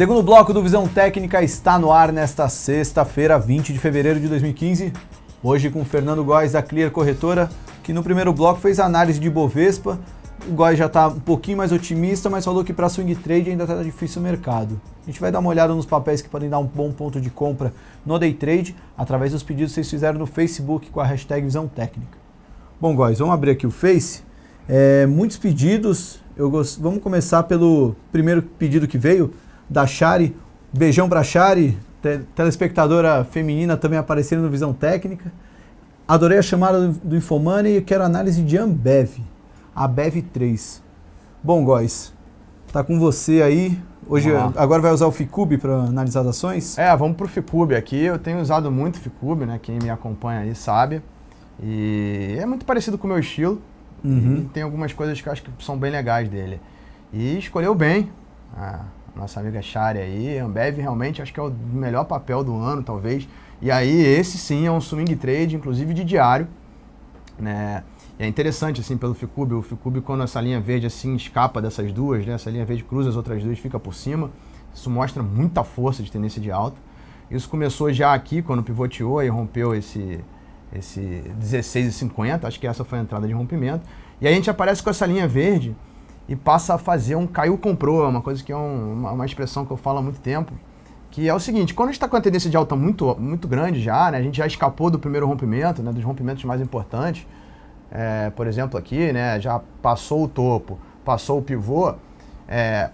Segundo bloco do Visão Técnica está no ar nesta sexta-feira, 20 de fevereiro de 2015. Hoje com Fernando Góes da Clear Corretora, que no primeiro bloco fez análise de Bovespa. O Góes já está um pouquinho mais otimista, mas falou que para swing trade ainda está difícil o mercado. A gente vai dar uma olhada nos papéis que podem dar um bom ponto de compra no day trade através dos pedidos que vocês fizeram no Facebook com a hashtag Visão Técnica. Bom, Góes, vamos abrir aqui o Face. É, muitos pedidos. Eu gost... Vamos começar pelo primeiro pedido que veio da Chari. Beijão pra Chari, te telespectadora feminina também aparecendo no Visão Técnica. Adorei a chamada do, do Infomani e quero análise de Ambev, a Bev 3. Bom, Góis, tá com você aí. Hoje, ah. agora vai usar o Ficube para analisar as ações? É, vamos pro Ficube aqui. Eu tenho usado muito Ficube, né? Quem me acompanha aí sabe. E é muito parecido com o meu estilo. Uhum. tem algumas coisas que eu acho que são bem legais dele. E escolheu bem. Ah nossa amiga Chari aí. Ambev realmente acho que é o melhor papel do ano, talvez. E aí esse sim é um swing trade, inclusive de diário, né? E é interessante assim pelo Ficube, o Ficube quando essa linha verde assim escapa dessas duas, né? Essa linha verde cruza as outras duas, fica por cima. Isso mostra muita força de tendência de alta. Isso começou já aqui quando pivoteou e rompeu esse esse 16,50, acho que essa foi a entrada de rompimento. E aí a gente aparece com essa linha verde e passa a fazer um caiu comprou, é uma coisa que é um, uma, uma, expressão que eu falo há muito tempo, que é o seguinte, quando a gente está com a tendência de alta muito, muito grande já, né, a gente já escapou do primeiro rompimento, né, dos rompimentos mais importantes, é, por exemplo aqui, né, já passou o topo, passou o pivô é,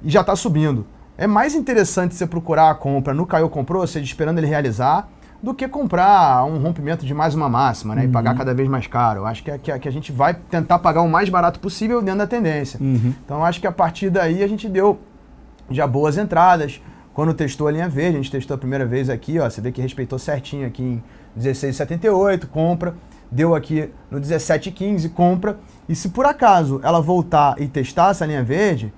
e já está subindo. É mais interessante você procurar a compra no caiu comprou, ou seja, esperando ele realizar, do que comprar um rompimento de mais uma máxima, né? Uhum. E pagar uhum. cada vez mais caro. Acho que, é, que, é, que, a gente vai tentar pagar o mais barato possível dentro da tendência. Uhum. Então acho que a partir daí a gente deu já boas entradas. Quando testou a linha verde, a gente testou a primeira vez aqui, ó. Você vê que respeitou certinho aqui em 16,78, compra. Deu aqui no 17,15, compra. E se por acaso ela voltar e testar essa linha verde,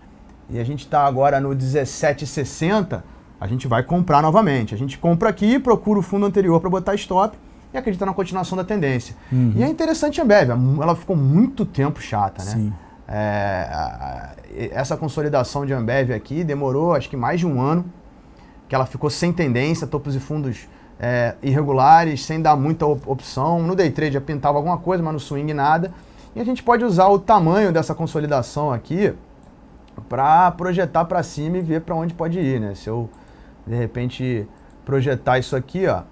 e a gente está agora no 17,60, a gente vai comprar novamente. A gente compra aqui, procura o fundo anterior para botar stop e acredita na continuação da tendência. Uhum. E é interessante a Ambev, ela ficou muito tempo chata, né? Sim. É, essa consolidação de Ambev aqui demorou acho que mais de um ano, que ela ficou sem tendência, topos e fundos é, irregulares, sem dar muita op opção. No day trade já pintava alguma coisa, mas no swing nada. E a gente pode usar o tamanho dessa consolidação aqui para projetar para cima e ver para onde pode ir, né? Se eu de repente projetar isso aqui, ó,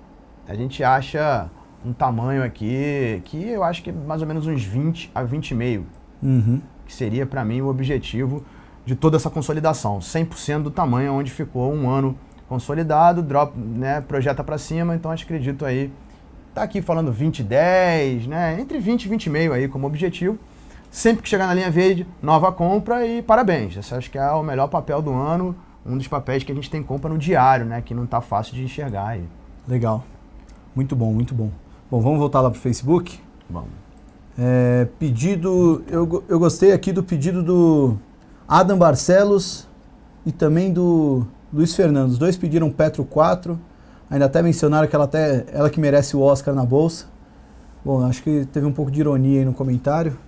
a gente acha um tamanho aqui que eu acho que é mais ou menos uns 20 a 20,5, uhum. que seria para mim o objetivo de toda essa consolidação, 100% do tamanho onde ficou um ano consolidado, drop, né, projeta para cima, então acho que acredito aí tá aqui falando 20 10, né, entre 20 e 20,5 aí como objetivo. Sempre que chegar na linha verde, nova compra e parabéns. Esse acho que é o melhor papel do ano um dos papéis que a gente tem compra no diário, né? Que não tá fácil de enxergar aí. Legal. Muito bom, muito bom. Bom, vamos voltar lá pro Facebook? Vamos. É, pedido, eu, eu gostei aqui do pedido do Adam Barcelos e também do Luiz Fernando. Os dois pediram Petro 4, ainda até mencionaram que ela, até, ela que merece o Oscar na bolsa. Bom, acho que teve um pouco de ironia aí no comentário.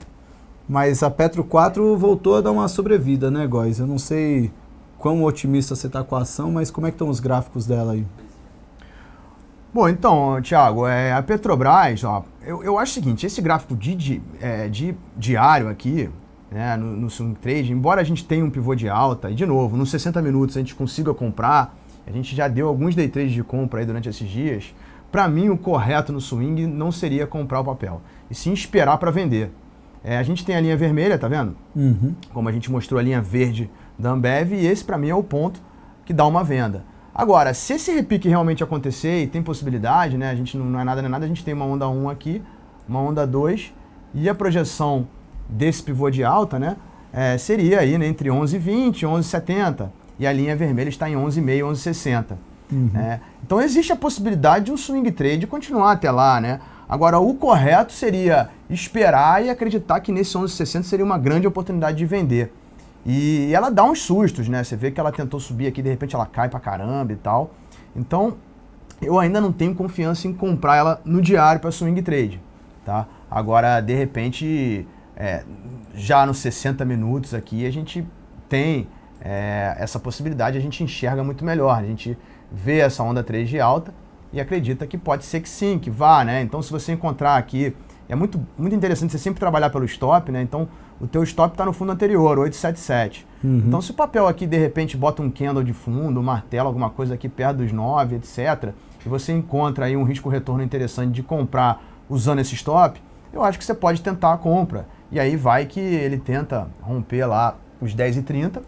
Mas a Petro 4 voltou a dar uma sobrevida, né, Góis? Eu não sei quão otimista você está com a ação, mas como é que estão os gráficos dela aí? Bom, então, Thiago, é, a Petrobras, ó, eu, eu acho o seguinte, esse gráfico de, de, é, de diário aqui, né, no, no swing trade, embora a gente tenha um pivô de alta, e de novo, nos 60 minutos a gente consiga comprar, a gente já deu alguns day trades de compra aí durante esses dias, para mim o correto no swing não seria comprar o papel, e sim esperar para vender. É, a gente tem a linha vermelha, tá vendo? Uhum. Como a gente mostrou a linha verde da Ambev, e esse para mim é o ponto que dá uma venda. Agora, se esse repique realmente acontecer, e tem possibilidade, né? A gente não, não é nada nem é nada, a gente tem uma onda 1 aqui, uma onda 2, e a projeção desse pivô de alta, né? É, seria aí né, entre 11,20 e 11,70. E a linha vermelha está em 11,5, 11,60. Uhum. É, então existe a possibilidade de um swing trade continuar até lá, né? Agora, o correto seria esperar e acreditar que nesse 1160 seria uma grande oportunidade de vender. E ela dá uns sustos, né? Você vê que ela tentou subir aqui, de repente ela cai pra caramba e tal. Então, eu ainda não tenho confiança em comprar ela no diário para swing trade, tá? Agora, de repente, é, já nos 60 minutos aqui, a gente tem é, essa possibilidade, a gente enxerga muito melhor, a gente vê essa onda 3 de alta e acredita que pode ser que sim, que vá, né? Então, se você encontrar aqui, é muito, muito interessante você sempre trabalhar pelo stop, né? Então, o teu stop está no fundo anterior, 877. Uhum. Então, se o papel aqui, de repente, bota um candle de fundo, um martelo, alguma coisa aqui perto dos 9, etc., e você encontra aí um risco-retorno interessante de comprar usando esse stop, eu acho que você pode tentar a compra. E aí vai que ele tenta romper lá os e 30,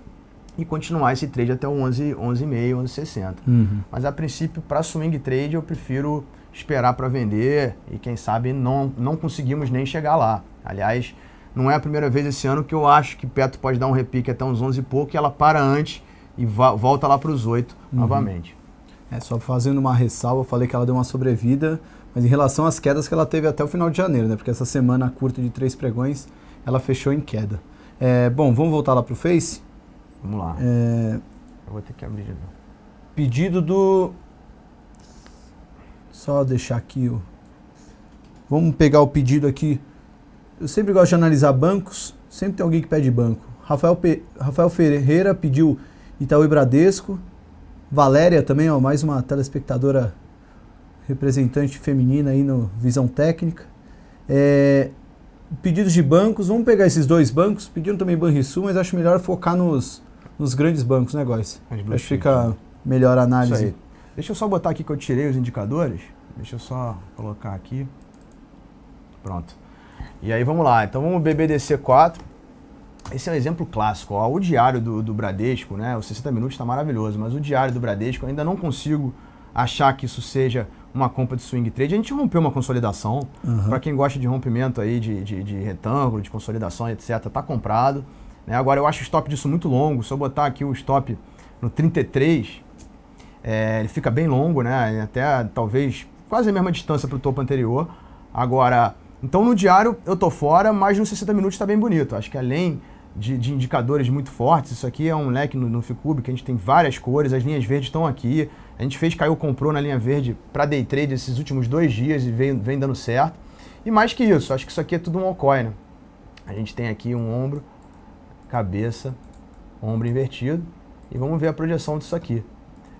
e continuar esse trade até o 11, 11,5, 11,60. Uhum. Mas a princípio, para swing trade, eu prefiro esperar para vender e quem sabe não, não conseguimos nem chegar lá. Aliás, não é a primeira vez esse ano que eu acho que Petro pode dar um repique até uns 11 e pouco e ela para antes e volta lá para os 8 uhum. novamente. É, só fazendo uma ressalva, eu falei que ela deu uma sobrevida, mas em relação às quedas que ela teve até o final de janeiro, né? Porque essa semana curta de três pregões, ela fechou em queda. É, bom, vamos voltar lá para o Face? Vamos lá. É... Eu vou ter que abrir de novo. Pedido do. Só deixar aqui o. Vamos pegar o pedido aqui. Eu sempre gosto de analisar bancos. Sempre tem alguém que pede banco. Rafael, Pe... Rafael Ferreira pediu Itaú e Bradesco. Valéria também, ó, mais uma telespectadora representante feminina aí no Visão Técnica. É, pedidos de bancos, vamos pegar esses dois bancos. Pediram também Banrisul, mas acho melhor focar nos nos grandes bancos, né, Góis? Acho que fica né? melhor a análise. Deixa eu só botar aqui que eu tirei os indicadores. Deixa eu só colocar aqui. Pronto. E aí vamos lá. Então vamos BBDC 4. Esse é um exemplo clássico. Ó. O diário do, do Bradesco, né? O 60 minutos está maravilhoso, mas o diário do Bradesco ainda não consigo achar que isso seja uma compra de swing trade. A gente rompeu uma consolidação. Uhum. Para quem gosta de rompimento aí de, de, de retângulo, de consolidação, etc., tá comprado. Né? Agora, eu acho o stop disso muito longo. Se eu botar aqui o stop no 33, é, ele fica bem longo, né? Até talvez quase a mesma distância para o topo anterior. Agora, então no diário eu tô fora, mas nos 60 minutos está bem bonito. Acho que além de, de, indicadores muito fortes, isso aqui é um leque no, no que a gente tem várias cores, as linhas verdes estão aqui. A gente fez caiu comprou na linha verde para day trade esses últimos dois dias e vem, vem dando certo. E mais que isso, acho que isso aqui é tudo um coin Né? A gente tem aqui um ombro cabeça, ombro invertido. E vamos ver a projeção disso aqui.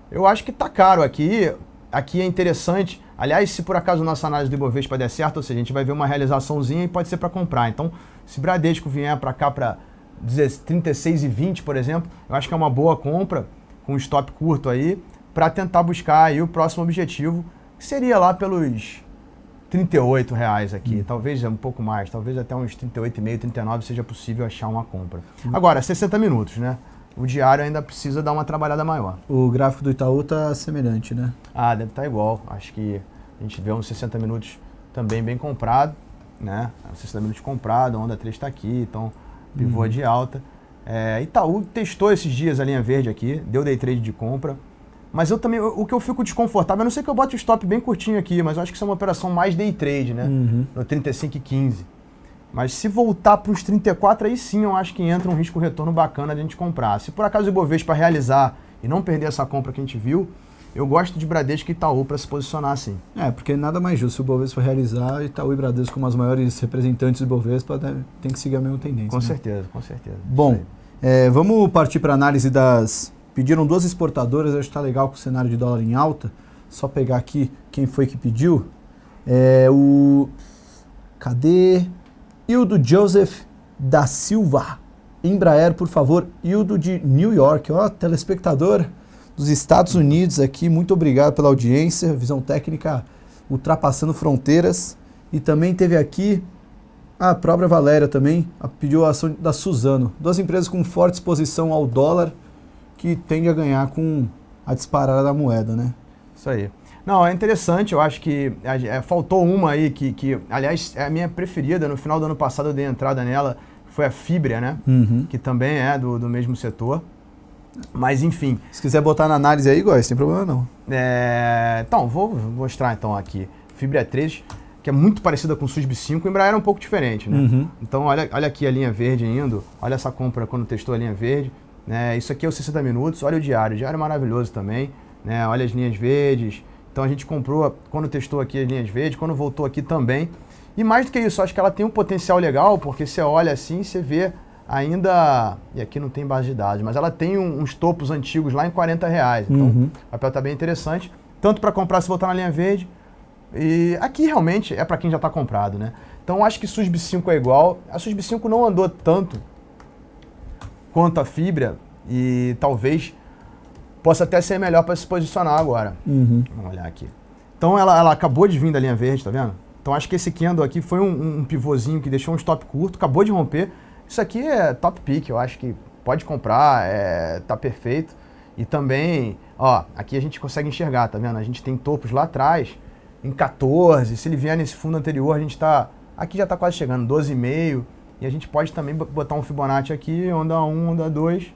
Eu acho que tá caro aqui. Aqui é interessante. Aliás, se por acaso nossa análise do Ibovespa der certo, ou seja, a gente vai ver uma realizaçãozinha e pode ser para comprar. Então, se Bradesco vier para cá para 36,20, por exemplo, eu acho que é uma boa compra com stop curto aí para tentar buscar aí o próximo objetivo, que seria lá pelos 38 reais aqui, hum. talvez é um pouco mais, talvez até uns 38,5, 39 seja possível achar uma compra. Hum. Agora, 60 minutos, né? O diário ainda precisa dar uma trabalhada maior. O gráfico do Itaú tá semelhante, né? Ah, deve estar tá igual. Acho que a gente vê uns 60 minutos também bem comprado, né? 60 minutos comprado, a onda 3 está aqui, então pivô hum. de alta. É, Itaú testou esses dias a linha verde aqui, deu day trade de compra, mas eu também, o que eu fico desconfortável, a não sei que eu bote o stop bem curtinho aqui, mas eu acho que isso é uma operação mais day trade, né? Uhum. No 35 e 15. Mas se voltar para os 34, aí sim eu acho que entra um risco retorno bacana de a gente comprar. Se por acaso o Ibovespa realizar e não perder essa compra que a gente viu, eu gosto de Bradesco e Itaú para se posicionar assim. É, porque nada mais justo. Se o for realizar, Itaú e Bradesco, como as maiores representantes do Bovespa, deve, né, tem que seguir a mesma tendência. Com né? certeza, com certeza. Bom, é, vamos partir para a análise das Pediram duas exportadoras, acho que está legal com o cenário de dólar em alta. Só pegar aqui quem foi que pediu. É o. Cadê? Hildo Joseph da Silva. Embraer, por favor. Hildo de New York. Ó, telespectador dos Estados Unidos aqui. Muito obrigado pela audiência. Visão técnica ultrapassando fronteiras. E também teve aqui a própria Valéria também. A, pediu a ação da Suzano. Duas empresas com forte exposição ao dólar que tende a ganhar com a disparada da moeda, né? Isso aí. Não, é interessante, eu acho que é, faltou uma aí que, que, aliás, é a minha preferida. No final do ano passado eu dei entrada nela, foi a Fibria, né? Uhum. Que também é do, do mesmo setor. Mas enfim. Se quiser botar na análise aí, Góis, sem problema não. É... Então, vou mostrar então aqui. Fibria 3, é que é muito parecida com o SUSB 5, o Embraer é um pouco diferente, né? Uhum. Então, olha, olha aqui a linha verde indo, olha essa compra quando testou a linha verde. Né? Isso aqui é o 60 Minutos, olha o diário, o diário é maravilhoso também, né? olha as linhas verdes. Então a gente comprou, quando testou aqui as linhas verdes, quando voltou aqui também. E mais do que isso, acho que ela tem um potencial legal, porque você olha assim, você vê ainda, e aqui não tem base de dados, mas ela tem uns topos antigos lá em 40 reais. Então uhum. o papel está bem interessante, tanto para comprar se voltar na linha verde, e aqui realmente é para quem já está comprado, né? Então acho que SUSB 5 é igual. A SUSB 5 não andou tanto quanto a fibra e talvez possa até ser melhor para se posicionar agora. Uhum. Vamos olhar aqui. Então ela, ela acabou de vir da linha verde, tá vendo? Então acho que esse candle aqui foi um, um pivôzinho que deixou um stop curto, acabou de romper. Isso aqui é top pick, eu acho que pode comprar, é, tá perfeito. E também, ó, aqui a gente consegue enxergar, tá vendo? A gente tem topos lá atrás, em 14. Se ele vier nesse fundo anterior, a gente tá. Aqui já tá quase chegando, 12,5. E a gente pode também botar um Fibonacci aqui, onda 1, onda 2,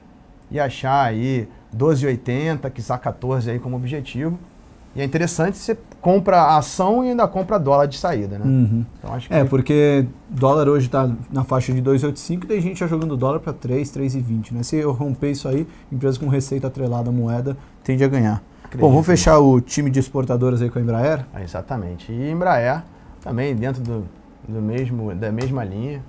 e achar aí 12,80, quiçá 14 aí como objetivo. E é interessante, você compra a ação e ainda compra dólar de saída, né? Uhum. Então, acho é, que... É, porque dólar hoje está na faixa de 2,85, daí a gente já jogando dólar para 3, 3,20, né? Se eu romper isso aí, empresa com receita atrelada à moeda tende a ganhar. Acredito. Bom, vamos fechar o time de exportadoras aí com a Embraer? Ah, exatamente. E Embraer também dentro do, do mesmo, da mesma linha.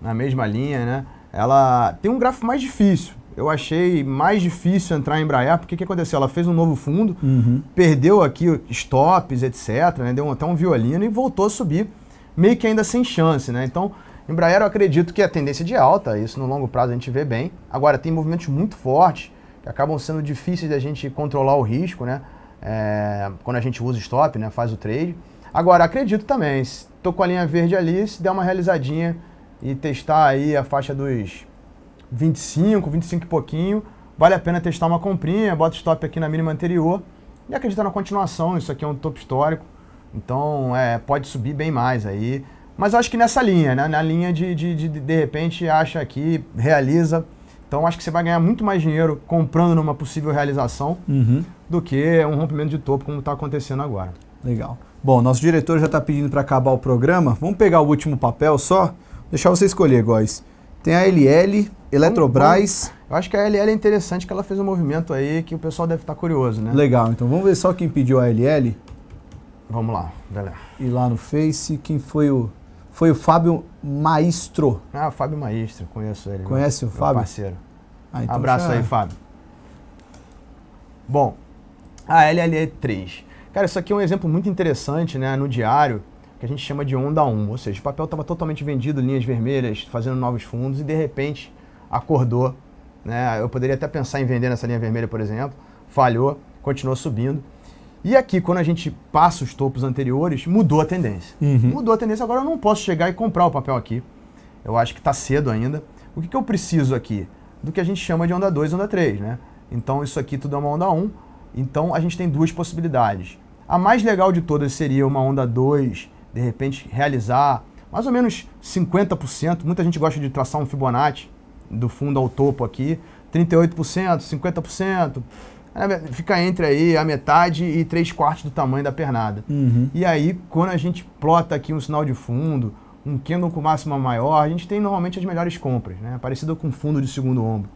na mesma linha, né? Ela tem um gráfico mais difícil. Eu achei mais difícil entrar em Embraer, porque o que aconteceu? Ela fez um novo fundo, uhum. perdeu aqui stops, etc., né? deu até um violino e voltou a subir, meio que ainda sem chance, né? Então, Embraer eu acredito que é a tendência de alta, isso no longo prazo a gente vê bem. Agora, tem movimentos muito fortes, que acabam sendo difíceis da gente controlar o risco, né? É, quando a gente usa stop, né? Faz o trade. Agora, acredito também, estou com a linha verde ali, se der uma realizadinha e testar aí a faixa dos 25, 25 e pouquinho, vale a pena testar uma comprinha, bota stop aqui na mínima anterior e acredita na continuação, isso aqui é um topo histórico, então é, pode subir bem mais aí. Mas eu acho que nessa linha, né? na linha de de, de de repente acha aqui, realiza, então acho que você vai ganhar muito mais dinheiro comprando numa possível realização uhum. do que um rompimento de topo como está acontecendo agora. Legal. Bom, nosso diretor já está pedindo para acabar o programa. Vamos pegar o último papel só. Deixar você escolher, Góis. Tem a LL, Eletrobras. Eu acho que a LL é interessante que ela fez um movimento aí que o pessoal deve estar curioso, né? Legal, então vamos ver só quem pediu a LL. Vamos lá, galera. E lá no Face, quem foi o. Foi o Fábio Maestro. Ah, o Fábio Maestro, conheço ele. Conhece meu, o Fábio? parceiro. Ah, então Abraço já... aí, Fábio. Bom, a LLE3. Cara, isso aqui é um exemplo muito interessante, né? No diário, que a gente chama de onda 1, ou seja, o papel estava totalmente vendido, linhas vermelhas, fazendo novos fundos, e de repente acordou. Né? Eu poderia até pensar em vender nessa linha vermelha, por exemplo, falhou, continuou subindo. E aqui, quando a gente passa os topos anteriores, mudou a tendência. Uhum. Mudou a tendência, agora eu não posso chegar e comprar o papel aqui. Eu acho que está cedo ainda. O que, que eu preciso aqui? Do que a gente chama de onda 2 onda 3, né? Então, isso aqui tudo é uma onda 1. Então, a gente tem duas possibilidades. A mais legal de todas seria uma onda 2 de repente realizar mais ou menos 50%. Muita gente gosta de traçar um Fibonacci do fundo ao topo aqui, 38%, 50%. É, fica entre aí a metade e três quartos do tamanho da pernada. Uhum. E aí, quando a gente plota aqui um sinal de fundo, um candle com máxima maior, a gente tem normalmente as melhores compras, né? Parecido com fundo de segundo ombro.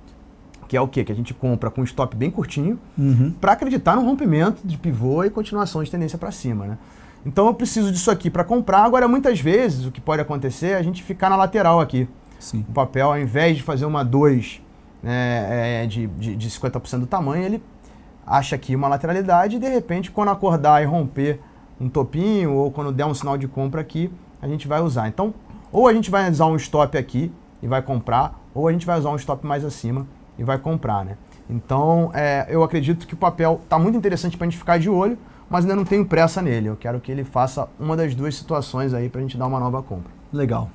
Que é o quê? Que a gente compra com um stop bem curtinho uhum. para acreditar no rompimento de pivô e continuação de tendência para cima, né? Então eu preciso disso aqui para comprar. Agora, muitas vezes, o que pode acontecer é a gente ficar na lateral aqui. Sim. O papel, ao invés de fazer uma 2 né, é, de, de, de 50% do tamanho, ele acha aqui uma lateralidade e, de repente, quando acordar e romper um topinho ou quando der um sinal de compra aqui, a gente vai usar. Então, ou a gente vai usar um stop aqui e vai comprar, ou a gente vai usar um stop mais acima e vai comprar, né? Então, é, eu acredito que o papel está muito interessante para a gente ficar de olho, mas ainda não tenho pressa nele. Eu quero que ele faça uma das duas situações aí para a gente dar uma nova compra. Legal.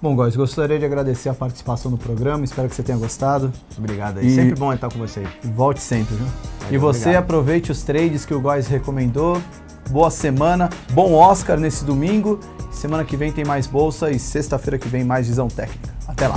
Bom, guys, gostaria de agradecer a participação no programa, espero que você tenha gostado. Obrigado, é e... sempre bom estar com você. Volte sempre, viu? e você obrigado. aproveite os trades que o Góis recomendou. Boa semana, bom Oscar nesse domingo. Semana que vem tem mais bolsa e sexta-feira que vem mais visão técnica. Até lá.